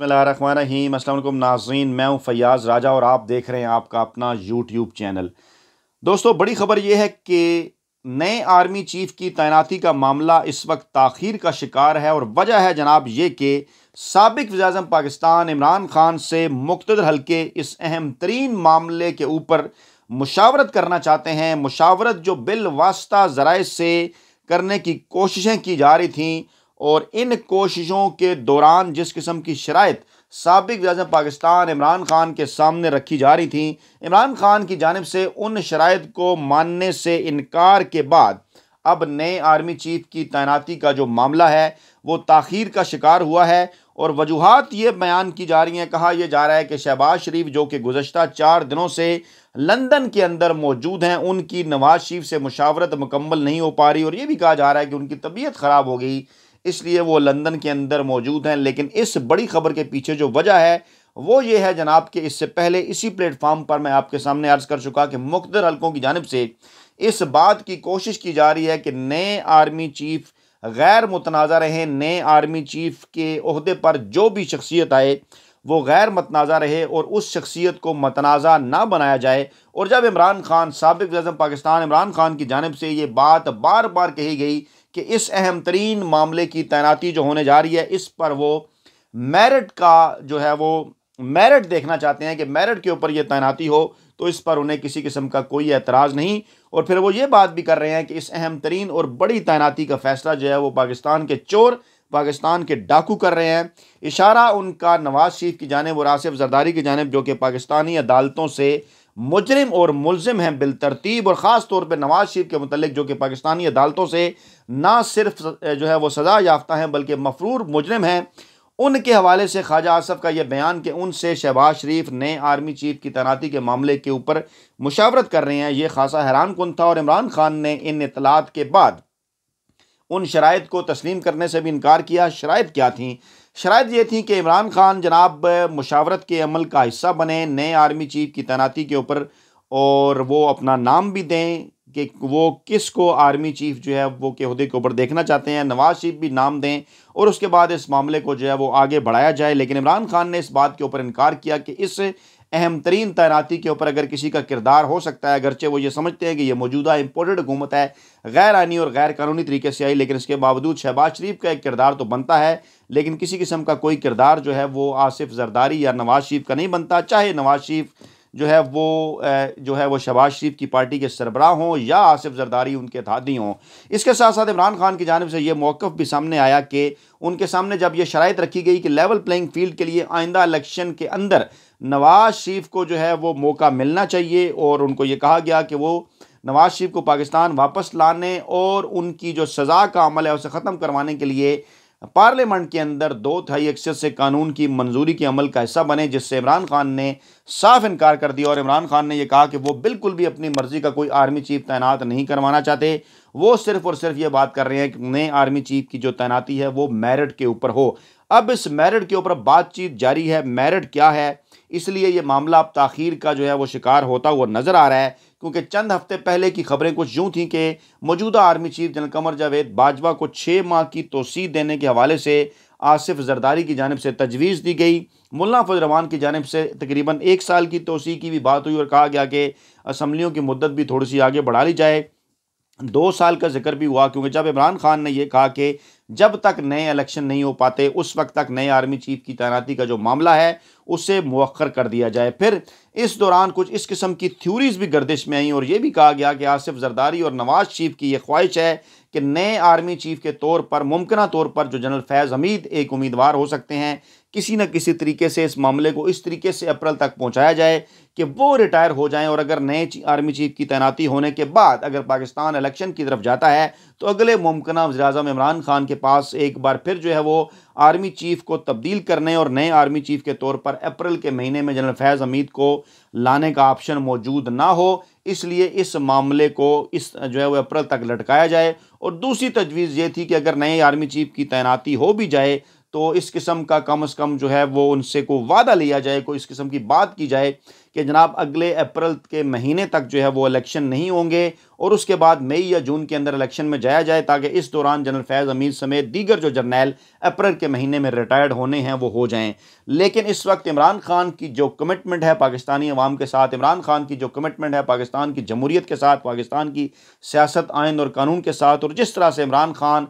बसमीम असल नाजीन मैं हूं फयाज़ राजा और आप देख रहे हैं आपका अपना यूट्यूब चैनल दोस्तों बड़ी खबर यह है कि नए आर्मी चीफ की तैनाती का मामला इस वक्त ताखिर का शिकार है और वजह है जनाब ये कि सबक वजाजम पाकिस्तान इमरान खान से मुख्तर हल्के इस अहम तरीन मामले के ऊपर मुशावरत करना चाहते हैं मुशावरत जो बिल वास्ता ज़रा से करने की कोशिशें की जा रही थी और इन कोशिशों के दौरान जिस किस्म की शराइ सबक वजम पाकिस्तान इमरान ख़ान के सामने रखी जा रही थी इमरान ख़ान की जानब से उन शराइ को मानने से इनकार के बाद अब नए आर्मी चीफ की तैनाती का जो मामला है वो तख़ीर का शिकार हुआ है और वजूहत ये बयान की जा रही हैं कहा यह जा रहा है कि शहबाज शरीफ जो कि गुजशत चार दिनों से लंदन के अंदर मौजूद हैं उनकी नवाज शरीफ से मुशावरत मुकम्मल नहीं हो पा रही और ये भी कहा जा रहा है कि उनकी तबीयत ख़राब हो गई इसलिए वो लंदन के अंदर मौजूद हैं लेकिन इस बड़ी खबर के पीछे जो वजह है वो ये है जनाब कि इससे पहले इसी प्लेटफार्म पर मैं आपके सामने अर्ज़ कर चुका कि मुख्तर हलकों की जानब से इस बात की कोशिश की जा रही है कि नए आर्मी चीफ गैर मुतनाज़ा रहें नए आर्मी चीफ के अहदे पर जो भी शख्सियत आए वो गैर मतनाज़ा रहे और उस शख्सियत को मतनाज़ा ना बनाया जाए और जब इमरान खान सबक वजम पाकिस्तान इमरान खान की जानब से ये बात बार बार कही गई कि इस अहम तरीन मामले की तैनाती जो होने जा रही है इस पर वो मेरिट का जो है वो मेरिट देखना चाहते हैं कि मेरिट के ऊपर ये तैनाती हो तो इस पर उन्हें किसी किस्म का कोई एतराज़ नहीं और फिर वो ये बात भी कर रहे हैं कि इस अहम तरीन और बड़ी तैनाती का फ़ैसला जो है वो पाकिस्तान के चोर पाकिस्तान के डाकू कर रहे हैं इशारा उनका नवाज शरीफ की जानब और आसिफ जरदारी की जानब जो कि पाकिस्तानी अदालतों से मुजरम और मुलजिम हैं बिल तरतीब और ख़ास तौर पर नवाज शरीफ के मतलब जो कि पाकिस्तानी अदालतों से ना सिर्फ जो है वह सज़ा याफ्ता हैं बल्कि मफरूर मुजरम हैं उनके हवाले से ख्वाजा आसफ़ का यह बयान कि उनसे शहबाज शरीफ नए आर्मी चीफ की तैनाती के मामले के ऊपर मुशावरत कर रहे हैं ये खासा हैरान कन था और इमरान खान ने इन इतलात के बाद उन शराइ को तस्लीम करने से भी इनकार किया शराइ क्या थी शरात ये थी कि इमरान खान जनाब मुशावरत के अमल का हिस्सा बने नए आर्मी चीफ की तैनाती के ऊपर और वो अपना नाम भी दें कि वो किस को आर्मी चीफ जो है वो के अहदे के ऊपर देखना चाहते हैं नवाज शरीफ भी नाम दें और उसके बाद इस मामले को जो है वो आगे बढ़ाया जाए लेकिन इमरान खान ने इस बात के ऊपर इनकार किया कि इस अहम तरीन तैनाती के ऊपर अगर किसी का किरदार हो सकता है अगरचे वो ये समझते हैं कि यह मौजूदा इम्पोर्टेड हुकूमत है गैर आनी और गैर कानूनी तरीके से आई लेकिन इसके बावजूद शहबाज शरीफ का एक किरदार तो बनता है लेकिन किसी किस्म का कोई किरदार जो है वो आसिफ जरदारी या नवाज शरीफ का नहीं बनता चाहे नवाज शरीफ जो है वो जो है वो शहबाज शरीफ की पार्टी के सरबराह हों या आसिफ जरदारी उनके धादी हों इसके साथ साथ इमरान खान की जानब से ये मौक़ भी सामने आया कि उनके सामने जब ये शरात रखी गई कि लेवल प्लेइंग फील्ड के लिए आइंदा इलेक्शन के अंदर नवाज शरीफ को जो है वो मौका मिलना चाहिए और उनको ये कहा गया कि वो नवाज शरीफ को पाकिस्तान वापस लाने और उनकी जो सज़ा का अमल है उसे ख़त्म करवाने के लिए पार्लियामेंट के अंदर दो थाई अक्सर से कानून की मंजूरी के अमल का हिस्सा बने जिससे इमरान खान ने साफ इनकार कर दिया और इमरान खान ने यह कहा कि वो बिल्कुल भी अपनी मर्ज़ी का कोई आर्मी चीफ तैनात नहीं करवाना चाहते वो सिर्फ और सिर्फ ये बात कर रहे हैं कि नए आर्मी चीफ की जो तैनाती है वो मेरिट के ऊपर हो अब इस मेरिट के ऊपर बातचीत जारी है मेरिट क्या है इसलिए ये मामला अब ताखीर का जो है वो शिकार होता हुआ नज़र आ रहा है क्योंकि चंद हफ्ते पहले की खबरें कुछ यूँ थी कि मौजूदा army chief general Qamar Javed Bajwa को छः माह की तोसी देने के हवाले से आसिफ जरदारी की जानब से तजवीज़ दी गई मुल्ला फजरवान की जानब से तकरीबन एक साल की तोसी की भी बात हुई और कहा गया कि असम्बलियों की मदद भी थोड़ी सी आगे बढ़ा ली जाए दो साल का जिक्र भी हुआ क्योंकि जब इमरान खान ने यह कहा कि जब तक नए इलेक्शन नहीं हो पाते उस वक्त तक नए आर्मी चीफ की तैनाती का जो मामला है उसे मौखर कर दिया जाए फिर इस दौरान कुछ इस किस्म की थ्योरीज भी गर्दिश में आई और यह भी कहा गया कि आसिफ जरदारी और नवाज शरीफ की यह ख्वाहिश है कि नए आर्मी चीफ के तौर पर मुमकिन तौर पर जो जनरल फैज़ हमीद एक उम्मीदवार हो सकते हैं किसी न किसी तरीके से इस मामले को इस तरीके से अप्रैल तक पहुंचाया जाए कि वो रिटायर हो जाएं और अगर नए आर्मी चीफ की तैनाती होने के बाद अगर पाकिस्तान इलेक्शन की तरफ जाता है तो अगले मुमकिन वजी अजम इमरान खान के पास एक बार फिर जो है वो आर्मी चीफ को तब्दील करने और नए आर्मी चीफ के तौर पर अप्रैल के महीने में जनरल फैज़ हमीद को लाने का ऑप्शन मौजूद ना हो इसलिए इस मामले को इस जो है वो अप्रैल तक लटकाया जाए और दूसरी तजवीज़ ये थी कि अगर नए आर्मी चीफ की तैनाती हो भी जाए तो इस किस्म का कम अज़ कम जो है वो उनसे को वादा लिया जाए कोई इस किस्म की बात की जाए कि जनाब अगले अप्रैल के महीने तक जो है वो इलेक्शन नहीं होंगे और उसके बाद मई या जून के अंदर इलेक्शन में जाया जाए ताकि इस दौरान जनरल फैज़ अमीर समेत दीगर जो जर्नैल अप्रैल के महीने में रिटायर्ड होने हैं वो हो जाएँ लेकिन इस वक्त इमरान खान की जो कमिटमेंट है पाकिस्तानी अवाम के साथ इमरान खान की जो कमिटमेंट है पाकिस्तान की जमहूरीत के साथ पाकिस्तान की सियासत आयन और कानून के साथ और जिस तरह से इमरान खान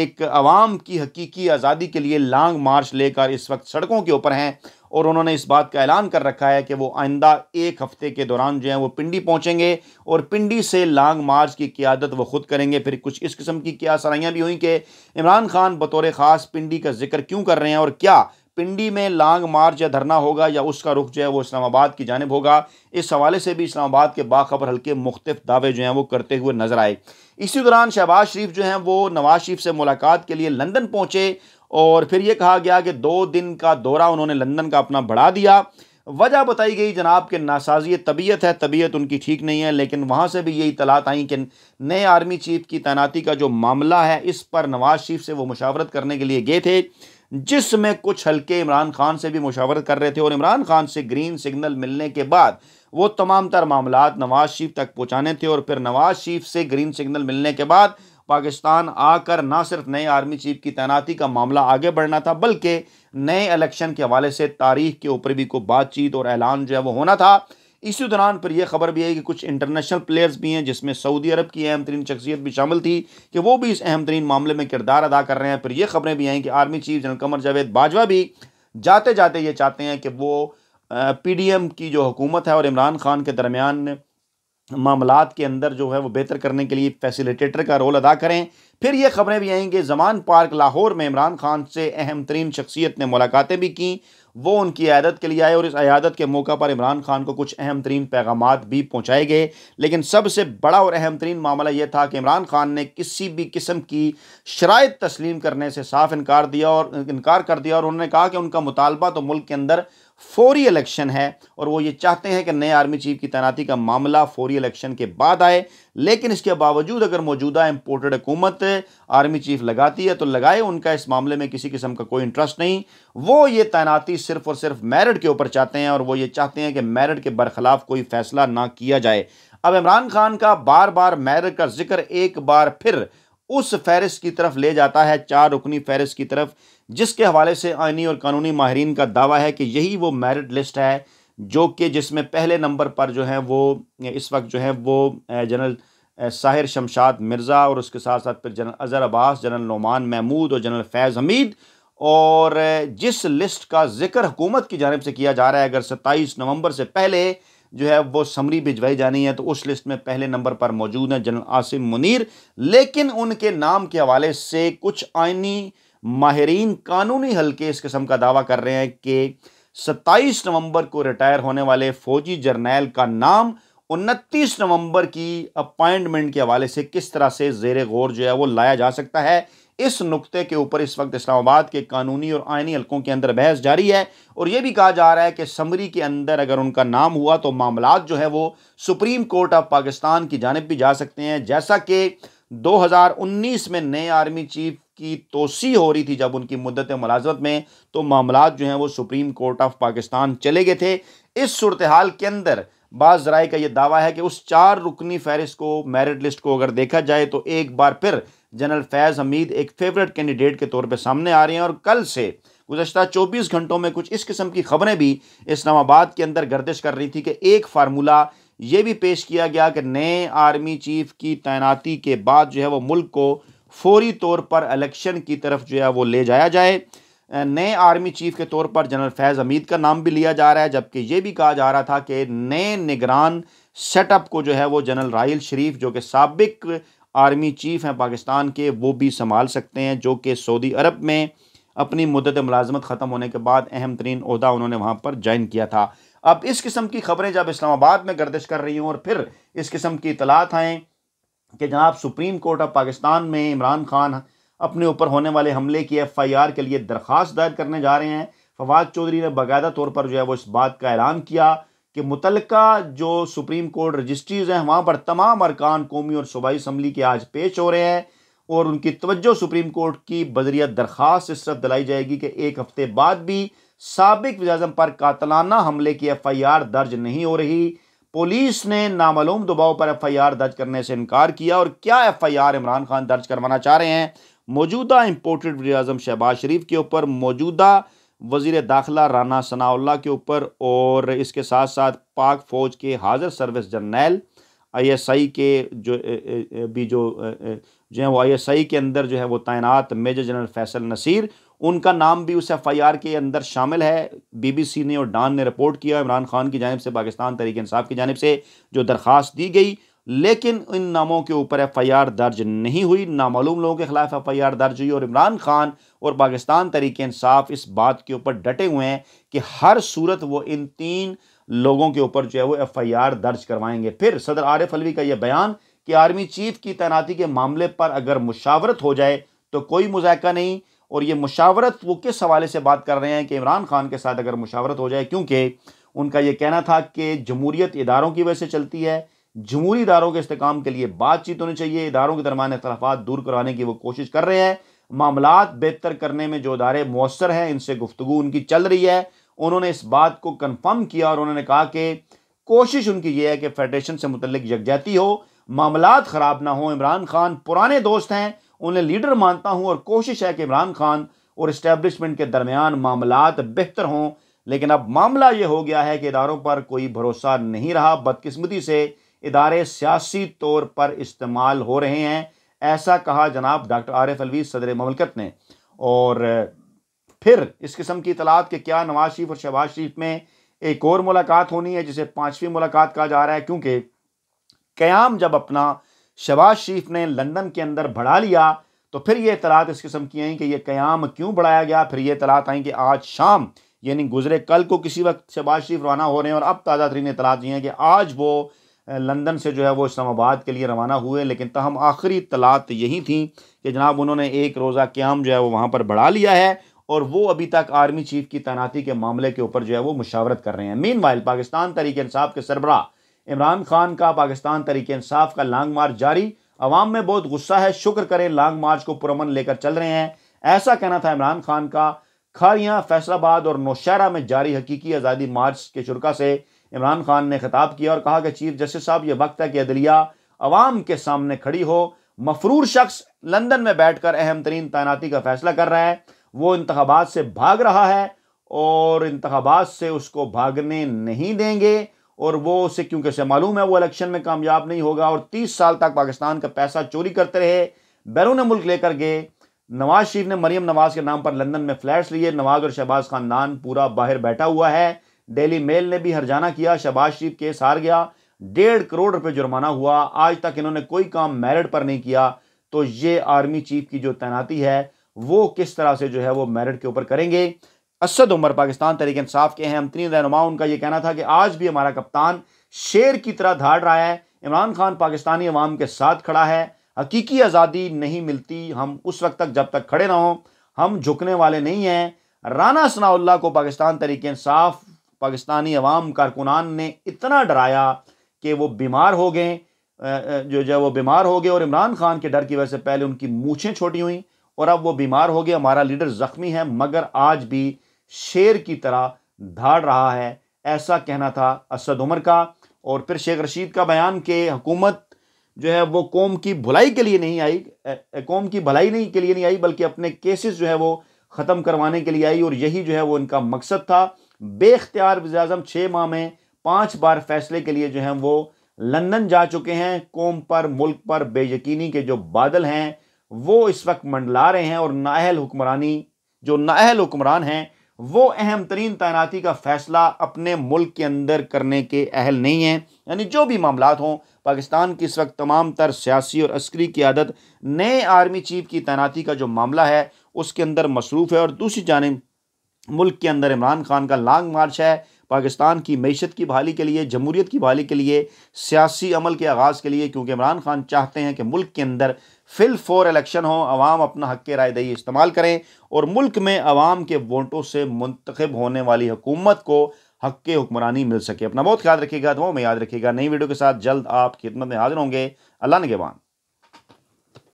एक आवाम की हकीकी आज़ादी के लिए लॉन्ग मार्च लेकर इस वक्त सड़कों के ऊपर हैं और उन्होंने इस बात का ऐलान कर रखा है कि वो आइंदा एक हफ्ते के दौरान जो है वो पिंडी पहुँचेंगे और पिंडी से लॉन्ग मार्च की क्यादत वो खुद करेंगे फिर कुछ इस किस्म की क्या सराइयाँ भी हुई कि इमरान खान बतौर ख़ास पिंडी का जिक्र क्यों कर रहे हैं और क्या पिंडी में लॉन्ग मार्च या धरना होगा या उसका रुख जो है वो इस्लामाबाद की जानब होगा इस हवाले से भी इस्लामाबाद के बाखबर हल्के मुख्तफ दावे जो हैं वो करते हुए नजर आए इसी दौरान शहबाज शरीफ जो हैं वो नवाज शरीफ से मुलाकात के लिए लंदन पहुँचे और फिर ये कहा गया कि दो दिन का दौरा उन्होंने लंदन का अपना बढ़ा दिया वजह बताई गई जनाब के नासाजी तबीयत है तबीयत उनकी ठीक नहीं है लेकिन वहाँ से भी यही तलात आई कि नए आर्मी चीफ की तैनाती का जो मामला है इस पर नवाज शरीफ से वो मुशावरत करने के लिए गए थे जिसमें कुछ हल्के इमरान खान से भी मुशावरत कर रहे थे और इमरान खान से ग्रीन सिग्नल मिलने के बाद वो तमाम तर मामला नवाज शरीफ तक पहुँचाने थे और फिर नवाज शरीफ से ग्रीन सिग्नल मिलने के बाद पाकिस्तान आकर ना सिर्फ नए आर्मी चीफ की तैनाती का मामला आगे बढ़ना था बल्कि नए इलेक्शन के हवाले से तारीख के ऊपर भी कोई बातचीत और ऐलान जो है वो होना था इसी दौरान पर यह खबर भी आई कि कुछ इंटरनेशनल प्लेयर्स भी हैं जिसमें सऊदी अरब की अहम तरीन शख्सियत भी शामिल थी कि वो भी इस अहम तरीन मामले में किरदार अदा कर रहे हैं फिर यह खबरें भी आई कि army chief general Qamar Javed Bajwa भी जाते जाते ये चाहते हैं कि वो पी डी एम की जो हुकूमत है और इमरान खान के दरमियान मामलात के अंदर जो है वो बेहतर करने के लिए फैसिलिटेटर का रोल अदा करें फिर ये खबरें भी आएंगे जमान पार्क लाहौर में इमरान खान से अहम तरीन शख्सियत ने मुलाकातें भी की वो उनकी आयादत के लिए आए और इस आयादत के मौका पर इमरान खान को कुछ अहम तरीन पैगाम भी पहुँचाए गए लेकिन सबसे बड़ा और अहम तरीन मामला यह था कि इमरान खान ने किसी भी किस्म की शराय तस्लीम करने से साफ इनकार दिया और इनकार कर दिया और उन्होंने कहा कि उनका मुतालबा तो मुल्क के अंदर फोरी इलेक्शन है और वो ये चाहते हैं कि नए आर्मी चीफ की तैनाती का मामला फोरी इलेक्शन के बाद आए लेकिन इसके बावजूद अगर मौजूदा इंपोर्टेड हुकूमत आर्मी चीफ लगाती है तो लगाए उनका इस मामले में किसी किस्म का कोई इंटरेस्ट नहीं वो ये तैनाती सिर्फ और सिर्फ मेरिट के ऊपर चाहते हैं और वो ये चाहते हैं कि मेरिट के बरखिलाफ कोई फैसला ना किया जाए अब इमरान खान का बार बार मेरिट का जिक्र एक बार फिर उस फहरिस्त की तरफ ले जाता है चार रुकनी फहरिस्त की तरफ जिसके हवाले से आइनी और कानूनी माहरीन का दावा है कि यही वो मेरिट लिस्ट है जो कि जिसमें पहले नंबर पर जो है वो इस वक्त जो है वो जनरल साहिर शमशाद मिर्ज़ा और उसके साथ साथ फिर जनरल अज़हर अब्बास जनरल नुमान महमूद और जनरल फैज़ हमीद और जिस लिस्ट का जिक्र हुकूमत की जानब से किया जा रहा है अगर सत्ताईस नवंबर से पहले जो है वो समरी भिजवाई जानी है तो उस लिस्ट में पहले नंबर पर मौजूद हैं जनरल आसिम मुनीर लेकिन उनके नाम के हवाले से कुछ आइनी माहरीन कानूनी हल्के इस किस्म का दावा कर रहे हैं कि 27 नवंबर को रिटायर होने वाले फौजी जर्नैल का नाम उनतीस नवंबर की अपॉइंटमेंट के हवाले से किस तरह से जेर गौर जो है वो लाया जा सकता है इस नुक्ते के ऊपर इस वक्त इस्लामाबाद के कानूनी और आयनी हलकों के अंदर बहस जारी है और ये भी कहा जा रहा है कि समरी के अंदर अगर उनका नाम हुआ तो मामला जो है वो सुप्रीम कोर्ट ऑफ पाकिस्तान की जानब भी जा सकते हैं जैसा कि 2019 में नए आर्मी चीफ की तोसी हो रही थी जब उनकी मुद्दत मुलाजमत में तो मामला जो हैं वो सुप्रीम कोर्ट ऑफ पाकिस्तान चले गए थे इस सूरत हाल के अंदर बाज़ का ये दावा है कि उस चार रुकनी फहरिस्त को मेरिट लिस्ट को अगर देखा जाए तो एक बार फिर जनरल फैज़ हमीद एक फेवरेट कैंडिडेट के तौर पर सामने आ रहे हैं और कल से गुजशत चौबीस घंटों में कुछ इस किस्म की खबरें भी इस्लामाबाद के अंदर गर्दिश कर रही थी कि एक फार्मूला ये भी पेश किया गया कि नए आर्मी चीफ की तैनाती के बाद जो है वो मुल्क को फौरी तौर पर इलेक्शन की तरफ जो है वो ले जाया जाए नए आर्मी चीफ के तौर पर जनरल फैज़ हमीद का नाम भी लिया जा रहा है जबकि ये भी कहा जा रहा था कि नए निगरान सेटअप को जो है वो जनरल राहल शरीफ जो कि सबक आर्मी चीफ हैं पाकिस्तान के वो भी संभाल सकते हैं जो कि सऊदी अरब में अपनी मदत मुलाजमत ख़त्म होने के बाद अहम तरीन अहदा उन्होंने वहाँ पर ज्वाइन किया था अब इस किस्म की खबरें जब इस्लामाबाद में गर्दिश कर रही हूँ और फिर इस किस्म की इतलात आएँ कि जनाब सुप्रीम कोर्ट ऑफ पाकिस्तान में इमरान खान अपने ऊपर होने वाले हमले की एफआईआर के लिए दरख्वास्त दायर करने जा रहे हैं फवाद चौधरी ने बाकायदा तौर पर जो है वो इस बात का ऐलान किया कि मुतल जो सुप्रीम कोर्ट रजिस्ट्रीज़ हैं वहाँ पर तमाम अरकान कौमी और सूबाई इसम्बली के आज पेश हो रहे हैं और उनकी तवज्जो सुप्रीम कोर्ट की बजरिया दरख्वास्त इस तरफ दिलाई जाएगी कि एक हफ्ते बाद भी सबक वजम पर कातलाना हमले की एफ आई आर दर्ज नहीं हो रही पुलिस ने नामालूम दबाव पर आर दर्ज करने से इनकार किया और क्या आर इमरान खान दर्ज करवाना चाह रहे हैं मौजूदा इम्पोर्टेड वजी अजम शहबाज शरीफ के ऊपर मौजूदा वजीर दाखिला राना सनाउल्ला के ऊपर और इसके साथ साथ पाक फ़ौज के हाजिर सर्विस जर्नैल आईएसआई के जो भी जो जो है वो आईएसआई के अंदर जो है वो तैनात मेजर जनरल फैसल नसीर उनका नाम भी उस एफ के अंदर शामिल है बीबीसी ने और डान ने रिपोर्ट किया इमरान खान की जानब से पाकिस्तान तरीके इंसाफ की जानब से जो दरख्वास्त दी गई लेकिन इन नामों के ऊपर एफ आई आर दर्ज नहीं हुई नामालूम लोगों के खिलाफ एफ आई आर दर्ज हुई और इमरान खान और पाकिस्तान तरीके इंसाफ इस बात के ऊपर डटे हुए हैं कि हर सूरत वो इन तीन लोगों के ऊपर जो है वो एफ आई आर दर्ज करवाएंगे फिर सदर आरिफ अलवी का यह बयान कि आर्मी चीफ की तैनाती के मामले पर अगर मुशावरत हो जाए तो कोई मुजायका नहीं और ये मुशावरत वो किस हवाले से बात कर रहे हैं कि इमरान खान के साथ अगर मुशावरत हो जाए क्योंकि उनका ये कहना था कि जमूरीत इदारों की वजह से चलती है जमूरी इदारों के इसकाम के लिए बातचीत होनी चाहिए इदारों के दरमान अखलाफा दूर करवाने की वो कोशिश कर रहे हैं मामला बेहतर करने में जो इदारे मौसर हैं इनसे गुफ्तु उनकी चल रही है उन्होंने इस बात को कन्फर्म किया और उन्होंने कहा कि कोशिश उनकी यह है कि फेडरेशन से मुतलक यकजहती हो मामला ख़राब ना हो इमरान खान पुराने दोस्त हैं उन्हें लीडर मानता हूँ और कोशिश है कि इमरान खान और इस्टेब्लिशमेंट के दरमियान मामला बेहतर हों लेकिन अब मामला ये हो गया है कि इदारों पर कोई भरोसा नहीं रहा बदकस्मती से इदारे सियासी तौर पर इस्तेमाल हो रहे हैं ऐसा कहा जनाब डॉक्टर आरिफ अलवी सदर ममलकत ने और फिर इस किस्म की इतलात के क्या नवाज शरीफ और शहबाज शरीफ में एक और मुलाकात होनी है जिसे पाँचवीं मुलाकात कहा जा रहा है क्योंकि क्याम जब अपना शबाज शरीफ ने लंदन के अंदर बढ़ा लिया तो फिर ये इतलात इस किस्म की आई कि यह क्याम क्यों बढ़ाया गया फिर ये इतलात आई कि आज शाम यानी गुजरे कल को किसी वक्त शबाज शरीफ रवाना हो रहे हैं और अब ताज़ा तरीन इतलात ये हैं कि आज वो लंदन से जो है वो इस्लामाबाद के लिए रवाना हुए लेकिन तहम आखिरी तलात यही थी कि जनाब उन्होंने एक रोज़ा क्याम जो है वो वहाँ पर बढ़ा लिया है और वो अभी तक आर्मी चीफ की तैनाती के मामले के ऊपर जो है वो मुशावरत कर रहे हैं मीन वाइल पाकिस्तान तरीके इंसाफ के सरबराह इमरान खान का पाकिस्तान तरीके इंसाफ का लॉन्ग मार्च जारी अवाम में बहुत गुस्सा है शुक्र करें लॉन्ग मार्च को पुरमन लेकर चल रहे हैं ऐसा कहना था इमरान खान का खरियाँ फैसलाबाद और नौशहरा में जारी हकीकी आज़ादी मार्च के शुरा से इमरान खान ने खिताब किया और कहा कि चीफ जस्टिस साहब यह वक्त है कि अदलिया अवाम के सामने खड़ी हो मफरूर शख्स लंदन में बैठकर अहम तरीन तैनाती का फैसला कर रहा है वो इंतबात से भाग रहा है और इंतबात से उसको भागने नहीं देंगे और वो उसे क्योंकि उसे मालूम है वो इलेक्शन में कामयाब नहीं होगा और तीस साल तक पाकिस्तान का पैसा चोरी करते रहे बैरून मुल्क लेकर गए नवाज शरीफ ने मरियम नवाज के नाम पर लंदन में फ्लैट्स लिए नवाज और शहबाज खानदान पूरा बाहर बैठा हुआ है डेली मेल ने भी हरजाना किया शहबाज शरीफ केस हार गया डेढ़ करोड़ रुपए जुर्माना हुआ आज तक इन्होंने कोई काम मेरिट पर नहीं किया तो ये आर्मी चीफ की जो तैनाती है वो किस तरह से जो है वो मेरिट के ऊपर करेंगे असद उमर पाकिस्तान तरीके इंसाफ के हैं तीन रहनुमा उनका यह कहना था कि आज भी हमारा कप्तान शेर की तरह धाड़ रहा है इमरान खान पाकिस्तानी अवाम के साथ खड़ा है हकीकी आज़ादी नहीं मिलती हम उस वक्त तक जब तक खड़े ना हों हम झुकने वाले नहीं हैं राना सनाउल्ला को पाकिस्तान तरीके इंसाफ पाकिस्तानी अवाम कारकुनान ने इतना डराया कि वो बीमार हो गए जो जो वो बीमार हो गए और इमरान खान के डर की वजह से पहले उनकी मूछें छोटी हुई और अब वो बीमार हो गए हमारा लीडर ज़ख्मी है मगर आज भी शेर की तरह धाड़ रहा है ऐसा कहना था असद उमर का और फिर शेख रशीद का बयान के हुकूमत जो है वो कौम की भलाई के लिए नहीं आई कौम की भलाई नहीं के लिए नहीं आई बल्कि अपने केसेस जो है वो ख़त्म करवाने के लिए आई और यही जो है वो इनका मकसद था बेख्तियार वजे अजम छः माह में पाँच बार फैसले के लिए जो है वो लंदन जा चुके हैं कौम पर मुल्क पर बेयकीनी के जो बादल हैं वो इस वक्त मंडला रहे हैं और नाहल हुक्मरानी जो नाहल हुक्मरान हैं वो अहम तरीन तैनाती का फैसला अपने मुल्क के अंदर करने के अहल नहीं हैं यानी जो भी मामला हों पाकिस्तान की इस वक्त तमाम तर सियासी और अस्करी की आदत नए आर्मी चीफ की तैनाती का जो मामला है उसके अंदर मसरूफ़ है और दूसरी जानब मुल्क के अंदर इमरान खान का लॉन्ग मार्च है पाकिस्तान की मीशत की बहाली के लिए जमहूरीत की बहाली के लिए सियासी अमल के आगाज़ के लिए क्योंकि इमरान खान चाहते हैं कि मुल्क के अंदर फिल फॉर इलेक्शन हो आवाम अपना हक के रायदही इस्तेमाल करें और मुल्क में आवाम के वोटों से मुंतखब होने वाली हुकूमत को हक के हुक्मरानी मिल सके अपना बहुत ख्याल तो वो में याद रखेगा नई वीडियो के साथ जल्द आप खिदमत में हाजिर होंगे अल्लाह नगेबान